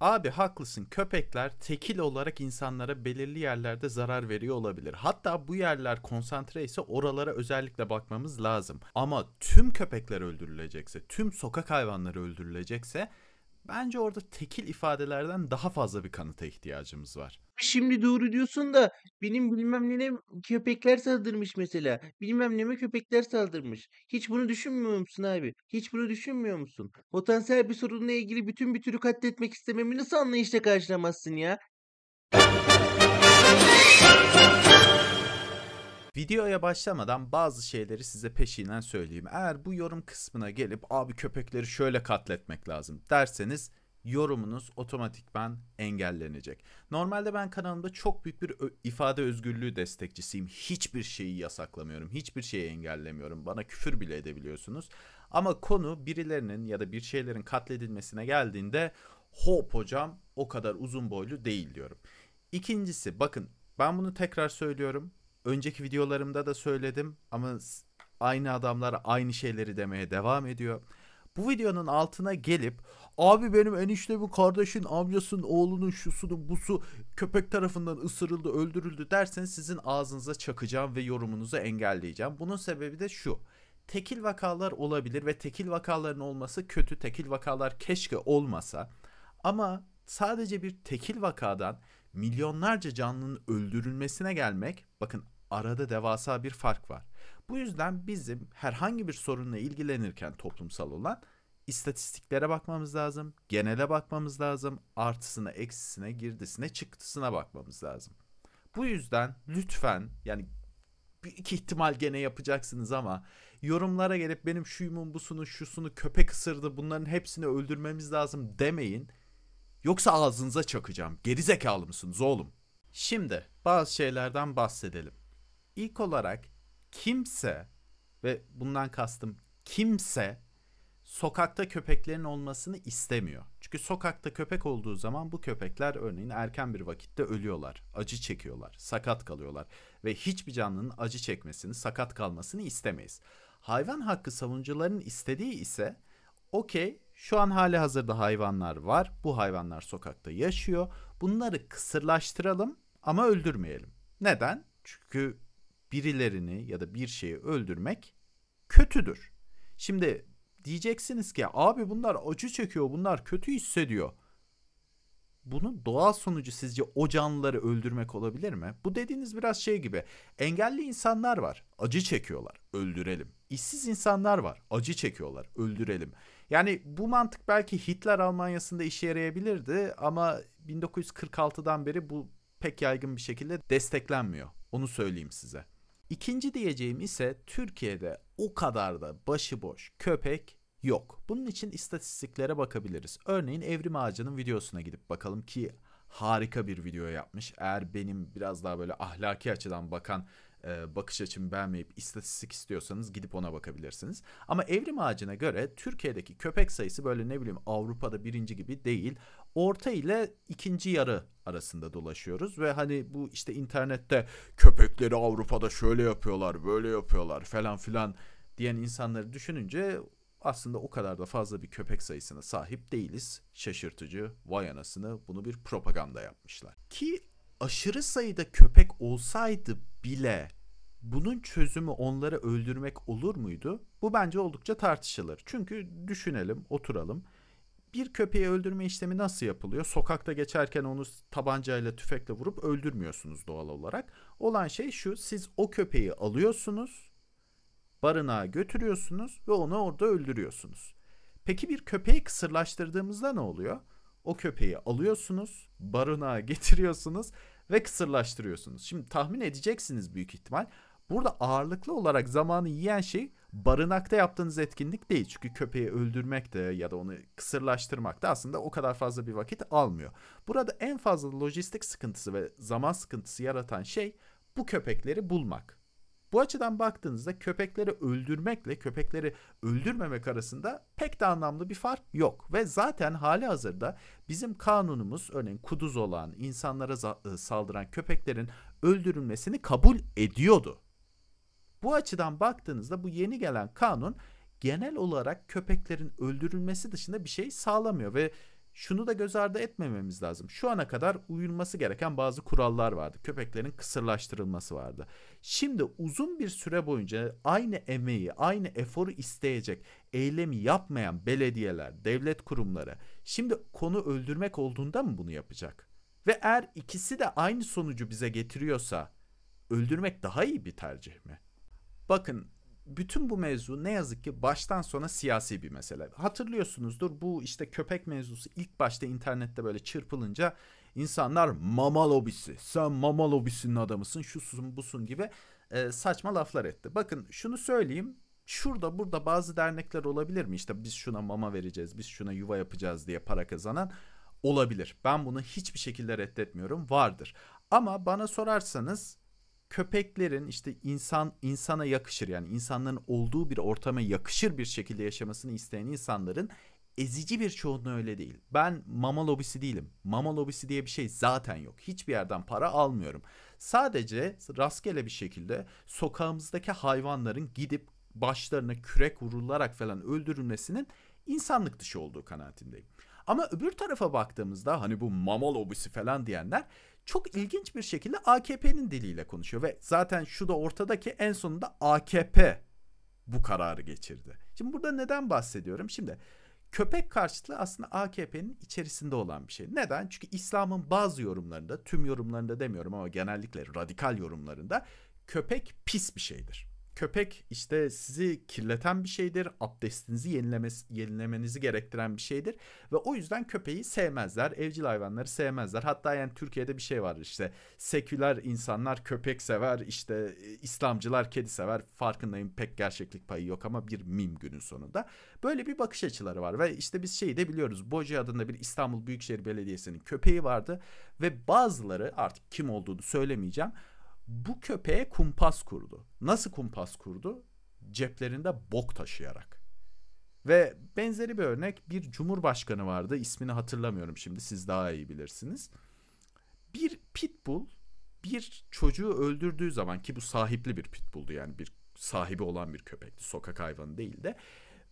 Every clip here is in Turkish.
Abi haklısın köpekler tekil olarak insanlara belirli yerlerde zarar veriyor olabilir. Hatta bu yerler konsantre ise oralara özellikle bakmamız lazım. Ama tüm köpekler öldürülecekse, tüm sokak hayvanları öldürülecekse Bence orada tekil ifadelerden daha fazla bir kanıta ihtiyacımız var. Şimdi doğru diyorsun da benim bilmem ne köpekler saldırmış mesela. Bilmem ne köpekler saldırmış. Hiç bunu düşünmüyor musun abi? Hiç bunu düşünmüyor musun? Potansiyel bir sorunla ilgili bütün bir türü katletmek istememi nasıl anlayışla karşılamazsın ya? Videoya başlamadan bazı şeyleri size peşinden söyleyeyim. Eğer bu yorum kısmına gelip abi köpekleri şöyle katletmek lazım derseniz yorumunuz otomatikman engellenecek. Normalde ben kanalımda çok büyük bir ifade özgürlüğü destekçisiyim. Hiçbir şeyi yasaklamıyorum. Hiçbir şeyi engellemiyorum. Bana küfür bile edebiliyorsunuz. Ama konu birilerinin ya da bir şeylerin katledilmesine geldiğinde hop hocam o kadar uzun boylu değil diyorum. İkincisi bakın ben bunu tekrar söylüyorum önceki videolarımda da söyledim ama aynı adamlar aynı şeyleri demeye devam ediyor. Bu videonun altına gelip abi benim eniştemin kardeşin amcasının oğlunun şusunun busu köpek tarafından ısırıldı öldürüldü derseniz sizin ağzınıza çakacağım ve yorumunuzu engelleyeceğim. Bunun sebebi de şu tekil vakalar olabilir ve tekil vakaların olması kötü. Tekil vakalar keşke olmasa. Ama sadece bir tekil vakadan milyonlarca canlının öldürülmesine gelmek, bakın arada devasa bir fark var. Bu yüzden bizim herhangi bir sorunla ilgilenirken toplumsal olan istatistiklere bakmamız lazım, genele bakmamız lazım, artısına, eksisine, girdisine, çıktısına bakmamız lazım. Bu yüzden lütfen yani büyük ihtimal gene yapacaksınız ama yorumlara gelip benim şuyumun busunu şusunu köpek ısırdı bunların hepsini öldürmemiz lazım demeyin. Yoksa ağzınıza çakacağım. Geri zekalı mısınız oğlum? Şimdi bazı şeylerden bahsedelim ilk olarak kimse ve bundan kastım kimse sokakta köpeklerin olmasını istemiyor. Çünkü sokakta köpek olduğu zaman bu köpekler örneğin erken bir vakitte ölüyorlar, acı çekiyorlar, sakat kalıyorlar ve hiçbir canlının acı çekmesini, sakat kalmasını istemeyiz. Hayvan hakkı savunucuların istediği ise okey şu an hali hazırda hayvanlar var. Bu hayvanlar sokakta yaşıyor. Bunları kısırlaştıralım ama öldürmeyelim. Neden? Çünkü birilerini ya da bir şeyi öldürmek kötüdür. Şimdi diyeceksiniz ki abi bunlar acı çekiyor, bunlar kötü hissediyor. Bunun doğal sonucu sizce o canlıları öldürmek olabilir mi? Bu dediğiniz biraz şey gibi. Engelli insanlar var, acı çekiyorlar, öldürelim. İşsiz insanlar var, acı çekiyorlar, öldürelim. Yani bu mantık belki Hitler Almanyası'nda işe yarayabilirdi ama 1946'dan beri bu pek yaygın bir şekilde desteklenmiyor. Onu söyleyeyim size. İkinci diyeceğim ise Türkiye'de o kadar da başıboş köpek yok. Bunun için istatistiklere bakabiliriz. Örneğin Evrim Ağacı'nın videosuna gidip bakalım ki harika bir video yapmış. Eğer benim biraz daha böyle ahlaki açıdan bakan e, bakış açımı beğenmeyip istatistik istiyorsanız gidip ona bakabilirsiniz. Ama evrim ağacına göre Türkiye'deki köpek sayısı böyle ne bileyim Avrupa'da birinci gibi değil. Orta ile ikinci yarı arasında dolaşıyoruz ve hani bu işte internette köpekleri Avrupa'da şöyle yapıyorlar, böyle yapıyorlar falan filan diyen insanları düşününce aslında o kadar da fazla bir köpek sayısına sahip değiliz. Şaşırtıcı, vay anasını bunu bir propaganda yapmışlar. Ki aşırı sayıda köpek olsaydı bile bunun çözümü onları öldürmek olur muydu? Bu bence oldukça tartışılır. Çünkü düşünelim, oturalım. Bir köpeği öldürme işlemi nasıl yapılıyor? Sokakta geçerken onu tabancayla, tüfekle vurup öldürmüyorsunuz doğal olarak. Olan şey şu, siz o köpeği alıyorsunuz, barınağa götürüyorsunuz ve onu orada öldürüyorsunuz. Peki bir köpeği kısırlaştırdığımızda ne oluyor? O köpeği alıyorsunuz, barınağa getiriyorsunuz ve kısırlaştırıyorsunuz. Şimdi tahmin edeceksiniz büyük ihtimal. Burada ağırlıklı olarak zamanı yiyen şey barınakta yaptığınız etkinlik değil. Çünkü köpeği öldürmek de ya da onu kısırlaştırmak da aslında o kadar fazla bir vakit almıyor. Burada en fazla lojistik sıkıntısı ve zaman sıkıntısı yaratan şey bu köpekleri bulmak. Bu açıdan baktığınızda köpekleri öldürmekle köpekleri öldürmemek arasında pek de anlamlı bir fark yok. Ve zaten hali hazırda bizim kanunumuz örneğin kuduz olan insanlara e, saldıran köpeklerin öldürülmesini kabul ediyordu. Bu açıdan baktığınızda bu yeni gelen kanun genel olarak köpeklerin öldürülmesi dışında bir şey sağlamıyor ve şunu da göz ardı etmememiz lazım. Şu ana kadar uyulması gereken bazı kurallar vardı. Köpeklerin kısırlaştırılması vardı. Şimdi uzun bir süre boyunca aynı emeği, aynı eforu isteyecek eylemi yapmayan belediyeler, devlet kurumları şimdi konu öldürmek olduğunda mı bunu yapacak? Ve eğer ikisi de aynı sonucu bize getiriyorsa öldürmek daha iyi bir tercih mi? Bakın bütün bu mevzu ne yazık ki baştan sona siyasi bir mesele. Hatırlıyorsunuzdur bu işte köpek mevzusu ilk başta internette böyle çırpılınca insanlar mama lobisi, sen mama lobisinin adamısın, şusun busun gibi e, saçma laflar etti. Bakın şunu söyleyeyim şurada burada bazı dernekler olabilir mi? İşte biz şuna mama vereceğiz, biz şuna yuva yapacağız diye para kazanan olabilir. Ben bunu hiçbir şekilde reddetmiyorum. Vardır. Ama bana sorarsanız köpeklerin işte insan insana yakışır yani insanların olduğu bir ortama yakışır bir şekilde yaşamasını isteyen insanların ezici bir çoğunluğu öyle değil. Ben mama lobisi değilim. Mama lobisi diye bir şey zaten yok. Hiçbir yerden para almıyorum. Sadece rastgele bir şekilde sokağımızdaki hayvanların gidip başlarına kürek vurularak falan öldürülmesinin insanlık dışı olduğu kanaatindeyim. Ama öbür tarafa baktığımızda hani bu mama lobisi falan diyenler çok ilginç bir şekilde AKP'nin diliyle konuşuyor ve zaten şu da ortadaki en sonunda AKP bu kararı geçirdi. Şimdi burada neden bahsediyorum? Şimdi köpek karşıtlığı aslında AKP'nin içerisinde olan bir şey. Neden? Çünkü İslam'ın bazı yorumlarında, tüm yorumlarında demiyorum ama genellikle radikal yorumlarında köpek pis bir şeydir köpek işte sizi kirleten bir şeydir. Abdestinizi yenilemesi, yenilemenizi gerektiren bir şeydir. Ve o yüzden köpeği sevmezler. Evcil hayvanları sevmezler. Hatta yani Türkiye'de bir şey var işte. Seküler insanlar köpek sever. işte e, İslamcılar kedi sever. Farkındayım pek gerçeklik payı yok ama bir mim günün sonunda. Böyle bir bakış açıları var. Ve işte biz şeyi de biliyoruz. Boca adında bir İstanbul Büyükşehir Belediyesi'nin köpeği vardı. Ve bazıları artık kim olduğunu söylemeyeceğim bu köpeğe kumpas kurdu. Nasıl kumpas kurdu? Ceplerinde bok taşıyarak. Ve benzeri bir örnek bir cumhurbaşkanı vardı. İsmini hatırlamıyorum şimdi. Siz daha iyi bilirsiniz. Bir pitbull bir çocuğu öldürdüğü zaman ki bu sahipli bir pitbulldu yani bir sahibi olan bir köpekti. Sokak hayvanı değil de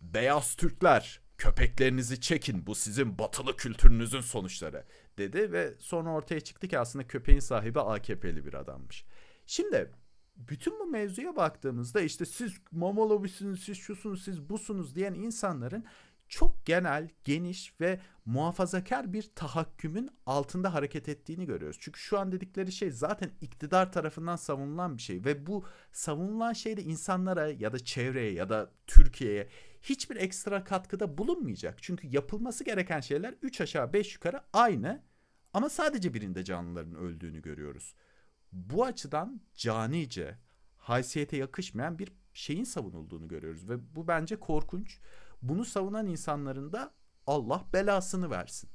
beyaz Türkler köpeklerinizi çekin bu sizin batılı kültürünüzün sonuçları dedi ve sonra ortaya çıktı ki aslında köpeğin sahibi AKP'li bir adammış. Şimdi bütün bu mevzuya baktığımızda işte siz mama siz şusunuz, siz busunuz diyen insanların çok genel, geniş ve muhafazakar bir tahakkümün altında hareket ettiğini görüyoruz. Çünkü şu an dedikleri şey zaten iktidar tarafından savunulan bir şey ve bu savunulan şey de insanlara ya da çevreye ya da Türkiye'ye hiçbir ekstra katkıda bulunmayacak. Çünkü yapılması gereken şeyler 3 aşağı 5 yukarı aynı ama sadece birinde canlıların öldüğünü görüyoruz bu açıdan canice, haysiyete yakışmayan bir şeyin savunulduğunu görüyoruz ve bu bence korkunç. Bunu savunan insanların da Allah belasını versin.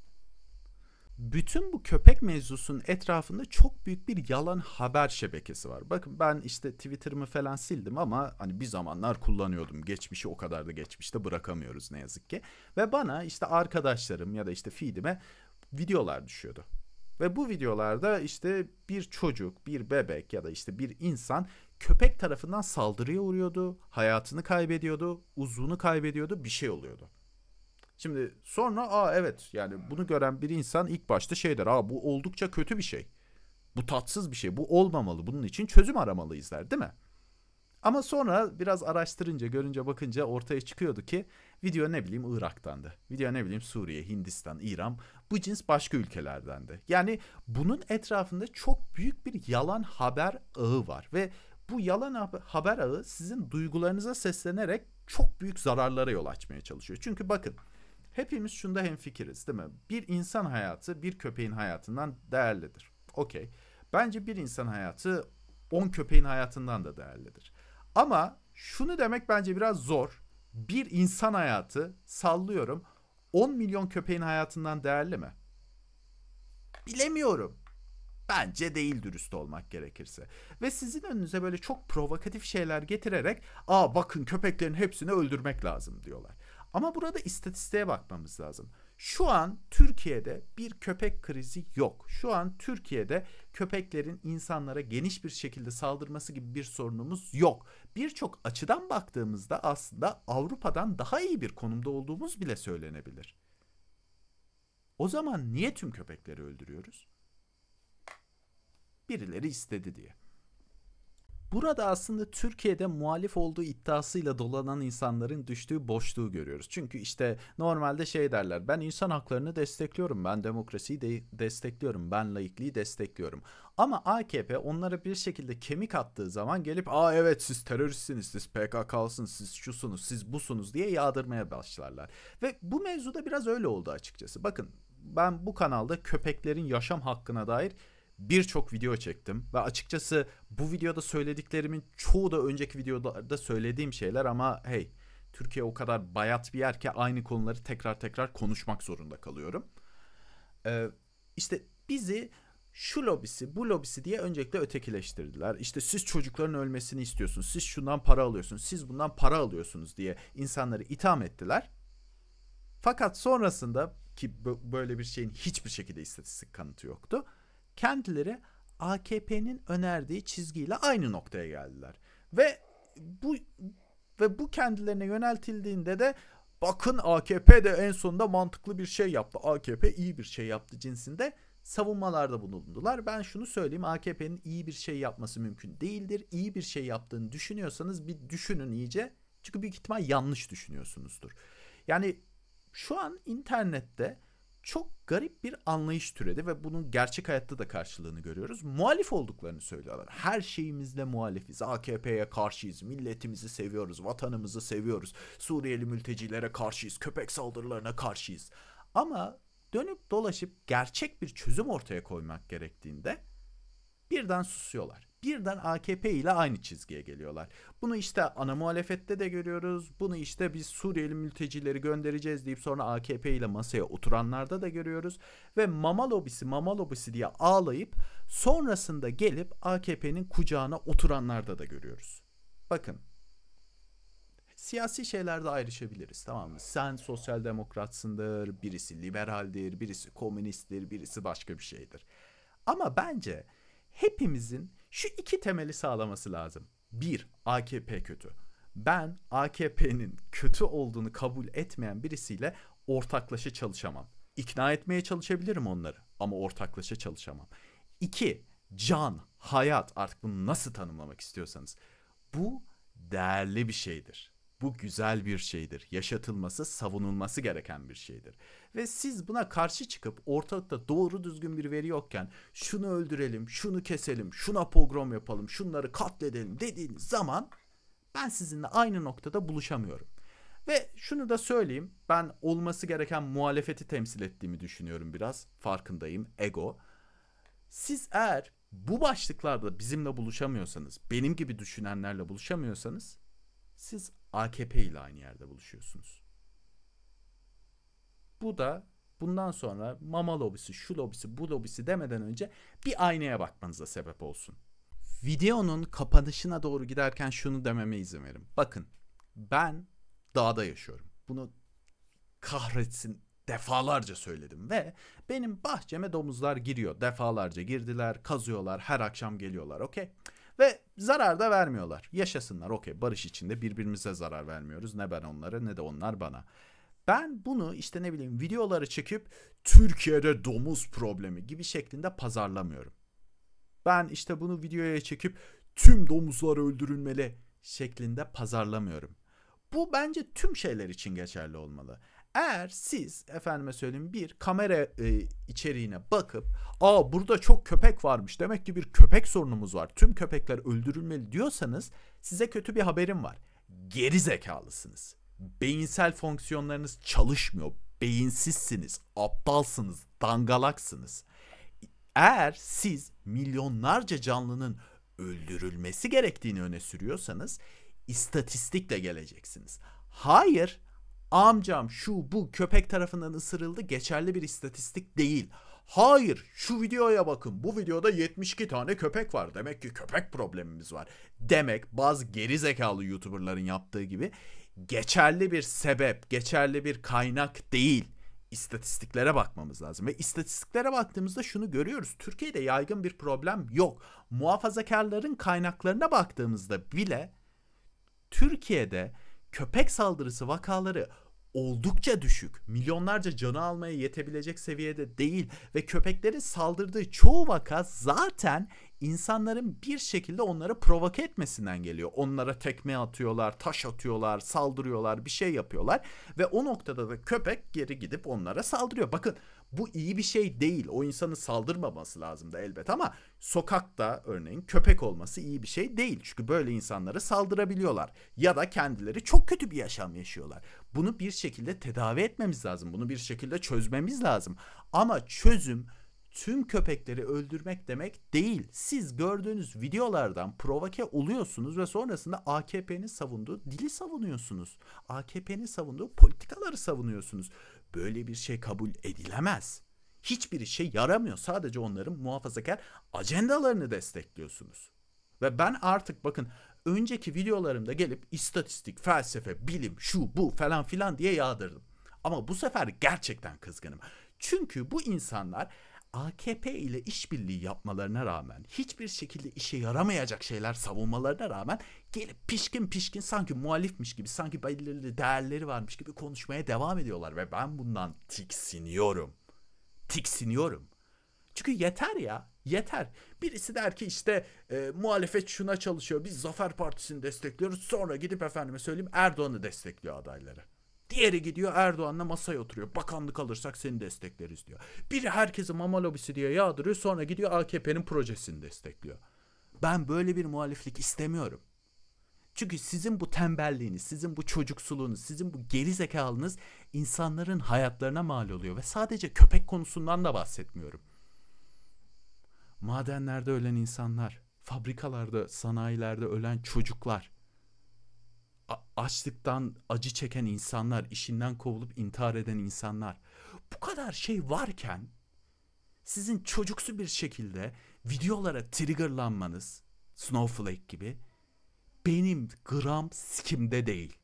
Bütün bu köpek mevzusunun etrafında çok büyük bir yalan haber şebekesi var. Bakın ben işte Twitter'ımı falan sildim ama hani bir zamanlar kullanıyordum. Geçmişi o kadar da geçmişte bırakamıyoruz ne yazık ki. Ve bana işte arkadaşlarım ya da işte feedime videolar düşüyordu. Ve bu videolarda işte bir çocuk, bir bebek ya da işte bir insan köpek tarafından saldırıya uğruyordu, hayatını kaybediyordu, uzvunu kaybediyordu, bir şey oluyordu. Şimdi sonra aa evet yani bunu gören bir insan ilk başta şey der aa bu oldukça kötü bir şey. Bu tatsız bir şey. Bu olmamalı. Bunun için çözüm aramalıyız der değil mi? Ama sonra biraz araştırınca, görünce, bakınca ortaya çıkıyordu ki Video ne bileyim Irak'tandı. Video ne bileyim Suriye, Hindistan, İran bu cins başka ülkelerdendi. Yani bunun etrafında çok büyük bir yalan haber ağı var ve bu yalan haber ağı sizin duygularınıza seslenerek çok büyük zararlara yol açmaya çalışıyor. Çünkü bakın hepimiz şunda hemfikiriz değil mi? Bir insan hayatı bir köpeğin hayatından değerlidir. Okey. Bence bir insan hayatı 10 köpeğin hayatından da değerlidir. Ama şunu demek bence biraz zor bir insan hayatı sallıyorum 10 milyon köpeğin hayatından değerli mi? Bilemiyorum. Bence değil dürüst olmak gerekirse. Ve sizin önünüze böyle çok provokatif şeyler getirerek aa bakın köpeklerin hepsini öldürmek lazım diyorlar. Ama burada istatistiğe bakmamız lazım. Şu an Türkiye'de bir köpek krizi yok. Şu an Türkiye'de köpeklerin insanlara geniş bir şekilde saldırması gibi bir sorunumuz yok. Birçok açıdan baktığımızda aslında Avrupa'dan daha iyi bir konumda olduğumuz bile söylenebilir. O zaman niye tüm köpekleri öldürüyoruz? Birileri istedi diye. Burada aslında Türkiye'de muhalif olduğu iddiasıyla dolanan insanların düştüğü boşluğu görüyoruz. Çünkü işte normalde şey derler ben insan haklarını destekliyorum, ben demokrasiyi de destekliyorum, ben laikliği destekliyorum. Ama AKP onlara bir şekilde kemik attığı zaman gelip aa evet siz teröristsiniz, siz PKK'lısınız, siz şusunuz, siz busunuz diye yağdırmaya başlarlar. Ve bu mevzuda biraz öyle oldu açıkçası. Bakın ben bu kanalda köpeklerin yaşam hakkına dair birçok video çektim ve açıkçası bu videoda söylediklerimin çoğu da önceki videolarda söylediğim şeyler ama hey Türkiye o kadar bayat bir yer ki aynı konuları tekrar tekrar konuşmak zorunda kalıyorum. Ee, işte bizi şu lobisi bu lobisi diye öncelikle ötekileştirdiler. İşte siz çocukların ölmesini istiyorsunuz. Siz şundan para alıyorsunuz. Siz bundan para alıyorsunuz diye insanları itham ettiler. Fakat sonrasında ki böyle bir şeyin hiçbir şekilde istatistik kanıtı yoktu kendileri AKP'nin önerdiği çizgiyle aynı noktaya geldiler. Ve bu ve bu kendilerine yöneltildiğinde de bakın AKP de en sonunda mantıklı bir şey yaptı. AKP iyi bir şey yaptı cinsinde savunmalarda bulundular. Ben şunu söyleyeyim AKP'nin iyi bir şey yapması mümkün değildir. İyi bir şey yaptığını düşünüyorsanız bir düşünün iyice. Çünkü büyük ihtimal yanlış düşünüyorsunuzdur. Yani şu an internette çok garip bir anlayış türedi ve bunun gerçek hayatta da karşılığını görüyoruz. Muhalif olduklarını söylüyorlar. Her şeyimizle muhalifiz. AKP'ye karşıyız, milletimizi seviyoruz, vatanımızı seviyoruz. Suriyeli mültecilere karşıyız, köpek saldırılarına karşıyız. Ama dönüp dolaşıp gerçek bir çözüm ortaya koymak gerektiğinde birden susuyorlar birden AKP ile aynı çizgiye geliyorlar. Bunu işte ana muhalefette de görüyoruz. Bunu işte biz Suriyeli mültecileri göndereceğiz deyip sonra AKP ile masaya oturanlarda da görüyoruz. Ve mama lobisi mama lobisi diye ağlayıp sonrasında gelip AKP'nin kucağına oturanlarda da görüyoruz. Bakın siyasi şeylerde ayrışabiliriz tamam mı? Sen sosyal demokratsındır, birisi liberaldir, birisi komünisttir, birisi başka bir şeydir. Ama bence hepimizin şu iki temeli sağlaması lazım. Bir, AKP kötü. Ben AKP'nin kötü olduğunu kabul etmeyen birisiyle ortaklaşa çalışamam. İkna etmeye çalışabilirim onları ama ortaklaşa çalışamam. İki, can, hayat artık bunu nasıl tanımlamak istiyorsanız. Bu değerli bir şeydir. Bu güzel bir şeydir. Yaşatılması, savunulması gereken bir şeydir. Ve siz buna karşı çıkıp ortalıkta doğru düzgün bir veri yokken şunu öldürelim, şunu keselim, şuna pogrom yapalım, şunları katledelim dediğiniz zaman ben sizinle aynı noktada buluşamıyorum. Ve şunu da söyleyeyim. Ben olması gereken muhalefeti temsil ettiğimi düşünüyorum biraz. Farkındayım. Ego. Siz eğer bu başlıklarda bizimle buluşamıyorsanız, benim gibi düşünenlerle buluşamıyorsanız siz AKP ile aynı yerde buluşuyorsunuz. Bu da bundan sonra mama lobisi, şu lobisi, bu lobisi demeden önce bir aynaya bakmanıza sebep olsun. Videonun kapanışına doğru giderken şunu dememe izin verin. Bakın ben dağda yaşıyorum. Bunu kahretsin defalarca söyledim ve benim bahçeme domuzlar giriyor. Defalarca girdiler, kazıyorlar, her akşam geliyorlar. Okey? Ve zarar da vermiyorlar. Yaşasınlar okey barış içinde birbirimize zarar vermiyoruz. Ne ben onlara ne de onlar bana. Ben bunu işte ne bileyim videoları çekip Türkiye'de domuz problemi gibi şeklinde pazarlamıyorum. Ben işte bunu videoya çekip tüm domuzlar öldürülmeli şeklinde pazarlamıyorum. Bu bence tüm şeyler için geçerli olmalı. Eğer siz efendime söyleyeyim bir kamera e, içeriğine bakıp aa burada çok köpek varmış demek ki bir köpek sorunumuz var tüm köpekler öldürülmeli diyorsanız size kötü bir haberim var. Geri zekalısınız. Beyinsel fonksiyonlarınız çalışmıyor. Beyinsizsiniz, aptalsınız, dangalaksınız. Eğer siz milyonlarca canlının öldürülmesi gerektiğini öne sürüyorsanız istatistikle geleceksiniz. Hayır, amcam şu bu köpek tarafından ısırıldı geçerli bir istatistik değil. Hayır şu videoya bakın bu videoda 72 tane köpek var demek ki köpek problemimiz var. Demek bazı geri zekalı youtuberların yaptığı gibi geçerli bir sebep, geçerli bir kaynak değil. İstatistiklere bakmamız lazım ve istatistiklere baktığımızda şunu görüyoruz. Türkiye'de yaygın bir problem yok. Muhafazakarların kaynaklarına baktığımızda bile Türkiye'de köpek saldırısı vakaları oldukça düşük. Milyonlarca canı almaya yetebilecek seviyede değil ve köpekleri saldırdığı çoğu vaka zaten insanların bir şekilde onları provoke etmesinden geliyor. Onlara tekme atıyorlar, taş atıyorlar, saldırıyorlar, bir şey yapıyorlar ve o noktada da köpek geri gidip onlara saldırıyor. Bakın bu iyi bir şey değil. O insanın saldırmaması lazım da elbet ama sokakta örneğin köpek olması iyi bir şey değil. Çünkü böyle insanlara saldırabiliyorlar ya da kendileri çok kötü bir yaşam yaşıyorlar. Bunu bir şekilde tedavi etmemiz lazım. Bunu bir şekilde çözmemiz lazım. Ama çözüm tüm köpekleri öldürmek demek değil. Siz gördüğünüz videolardan provoke oluyorsunuz ve sonrasında AKP'nin savunduğu dili savunuyorsunuz. AKP'nin savunduğu politikaları savunuyorsunuz. Böyle bir şey kabul edilemez. Hiçbir işe yaramıyor. Sadece onların muhafazakar ajendalarını destekliyorsunuz. Ve ben artık bakın önceki videolarımda gelip istatistik, felsefe, bilim, şu bu falan filan diye yağdırdım. Ama bu sefer gerçekten kızgınım. Çünkü bu insanlar AKP ile işbirliği yapmalarına rağmen hiçbir şekilde işe yaramayacak şeyler savunmalarına rağmen gelip pişkin pişkin sanki muhalifmiş gibi sanki belirli değerleri varmış gibi konuşmaya devam ediyorlar ve ben bundan tiksiniyorum. Tiksiniyorum. Çünkü yeter ya yeter. Birisi der ki işte e, muhalefet şuna çalışıyor biz Zafer Partisi'ni destekliyoruz sonra gidip efendime söyleyeyim Erdoğan'ı destekliyor adayları. Diğeri gidiyor Erdoğan'la masaya oturuyor. Bakanlık alırsak seni destekleriz diyor. Biri herkesi mama lobisi diye yağdırıyor sonra gidiyor AKP'nin projesini destekliyor. Ben böyle bir muhaliflik istemiyorum. Çünkü sizin bu tembelliğiniz, sizin bu çocuksuluğunuz, sizin bu geri zekalınız insanların hayatlarına mal oluyor ve sadece köpek konusundan da bahsetmiyorum. Madenlerde ölen insanlar, fabrikalarda, sanayilerde ölen çocuklar, açlıktan acı çeken insanlar, işinden kovulup intihar eden insanlar. Bu kadar şey varken sizin çocuksu bir şekilde videolara triggerlanmanız Snowflake gibi benim gram sikimde değil.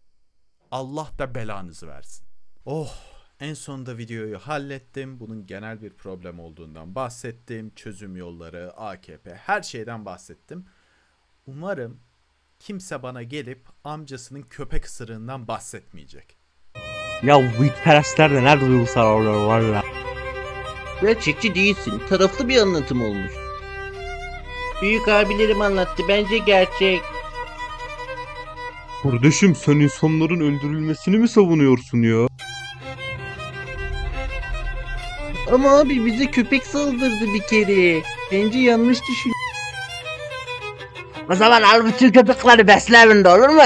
Allah da belanızı versin. Oh en sonunda videoyu hallettim. Bunun genel bir problem olduğundan bahsettim. Çözüm yolları, AKP her şeyden bahsettim. Umarım kimse bana gelip amcasının köpek ısırığından bahsetmeyecek. Ya bu perestler nerede duygusal ağırlar var lan? Gerçekçi değilsin. Taraflı bir anlatım olmuş. Büyük abilerim anlattı. Bence gerçek. Kardeşim sen insanların öldürülmesini mi savunuyorsun ya? Ama abi bize köpek saldırdı bir kere. Bence yanlış düşün. O zaman al bütün köpekleri besle evinde olur mu?